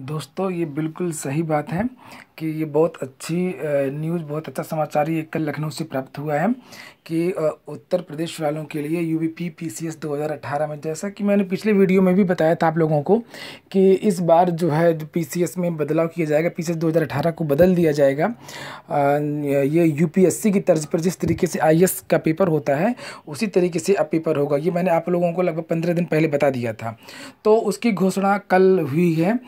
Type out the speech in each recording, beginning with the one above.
दोस्तों ये बिल्कुल सही बात है कि ये बहुत अच्छी न्यूज़ बहुत अच्छा समाचार ये कल लखनऊ से प्राप्त हुआ है कि उत्तर प्रदेश वालों के लिए U B P P C S दो हज़ार अठारह में जैसा कि मैंने पिछले वीडियो में भी बताया था आप लोगों को कि इस बार जो है जो पी सी एस में बदलाव किया जाएगा पी सी एस दो हज़ार अठारह को बदल दिया जाएगा ये यू पी एस सी की तर्ज पर जिस तरीके से आई एस का पेपर होता है उसी तरीके से अब पेपर होगा ये मैंने आप लोगों को लगभग पंद्रह दिन पहले बता दिया था तो उसकी घोषणा कल हुई है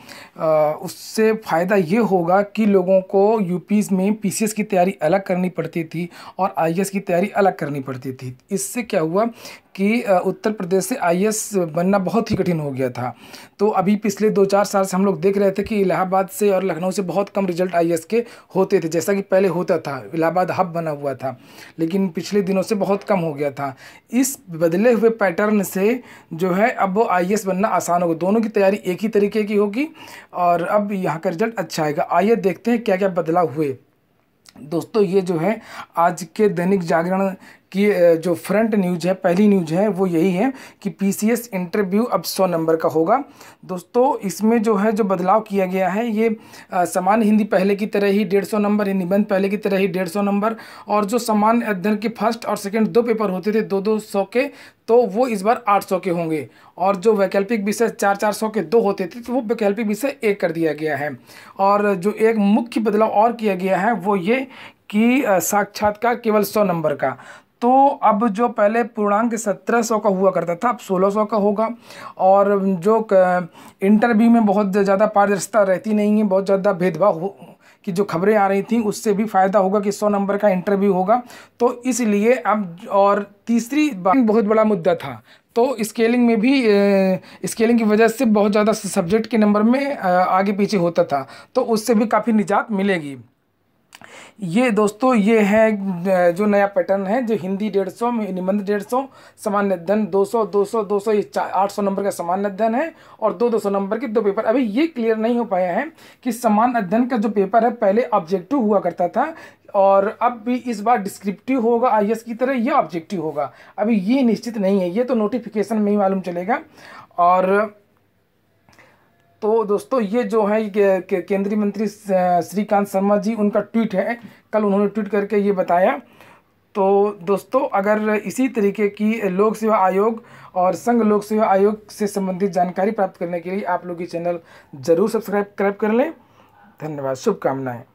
उससे फ़ायदा ये होगा कि लोगों को यूपीज़ में पीसीएस की तैयारी अलग करनी पड़ती थी और आईएएस की तैयारी अलग करनी पड़ती थी इससे क्या हुआ कि उत्तर प्रदेश से आई बनना बहुत ही कठिन हो गया था तो अभी पिछले दो चार साल से हम लोग देख रहे थे कि इलाहाबाद से और लखनऊ से बहुत कम रिजल्ट आई के होते थे जैसा कि पहले होता था इलाहाबाद हब बना हुआ था लेकिन पिछले दिनों से बहुत कम हो गया था इस बदले हुए पैटर्न से जो है अब वो आई बनना आसान होगा दोनों की तैयारी एक ही तरीके की होगी और अब यहाँ का रिजल्ट अच्छा आएगा आइए देखते हैं क्या क्या बदलाव हुए दोस्तों ये जो है आज के दैनिक जागरण कि जो फ्रंट न्यूज है पहली न्यूज है वो यही है कि पीसीएस इंटरव्यू अब सौ नंबर का होगा दोस्तों इसमें जो है जो बदलाव किया गया है ये सामान्य हिंदी पहले की तरह ही डेढ़ सौ नंबर निबंध पहले की तरह ही डेढ़ सौ नंबर और जो सामान्य अध्ययन के फर्स्ट और सेकेंड दो पेपर होते थे दो दो सौ के तो वो इस बार 800 के होंगे और जो वैकल्पिक विषय चार चार सौ के दो होते थे तो वो वैकल्पिक विषय एक कर दिया गया है और जो एक मुख्य बदलाव और किया गया है वो ये कि साक्षात्कार केवल सौ नंबर का तो अब जो पहले पूर्णांक सत्रह सौ का हुआ करता था अब सोलह सौ का होगा और जो इंटरव्यू में बहुत ज़्यादा पारदर्शिता रहती नहीं है बहुत ज़्यादा भेदभाव हो की जो खबरें आ रही थी उससे भी फ़ायदा होगा कि सौ नंबर का इंटरव्यू होगा तो इसलिए अब और तीसरी बात बहुत बड़ा मुद्दा था तो स्केलिंग में भी स्केलिंग की वजह से बहुत ज़्यादा सब्जेक्ट के नंबर में आगे पीछे होता था तो उससे भी काफ़ी निजात मिलेगी ये दोस्तों ये है जो नया पैटर्न है जो हिंदी डेढ़ सौ निबंध डेढ़ सौ सामान्य अध्ययन दो सौ दो सौ दो सौ ये आठ सौ नंबर का सामान्य अध्ययन है और दो दो सौ नंबर के दो पेपर अभी ये क्लियर नहीं हो पाया है कि सामान्य अध्ययन का जो पेपर है पहले ऑब्जेक्टिव हुआ करता था और अब भी इस बार डिस्क्रिप्टिव होगा आई की तरह यह ऑब्जेक्टिव होगा अभी ये निश्चित नहीं है ये तो नोटिफिकेशन में ही मालूम चलेगा और तो दोस्तों ये जो है के, के, केंद्रीय मंत्री श्रीकांत शर्मा जी उनका ट्वीट है कल उन्होंने ट्वीट करके ये बताया तो दोस्तों अगर इसी तरीके की लोक सेवा आयोग और संघ लोक सेवा आयोग से संबंधित जानकारी प्राप्त करने के लिए आप लोग ये चैनल ज़रूर सब्सक्राइब कर लें धन्यवाद शुभकामनाएँ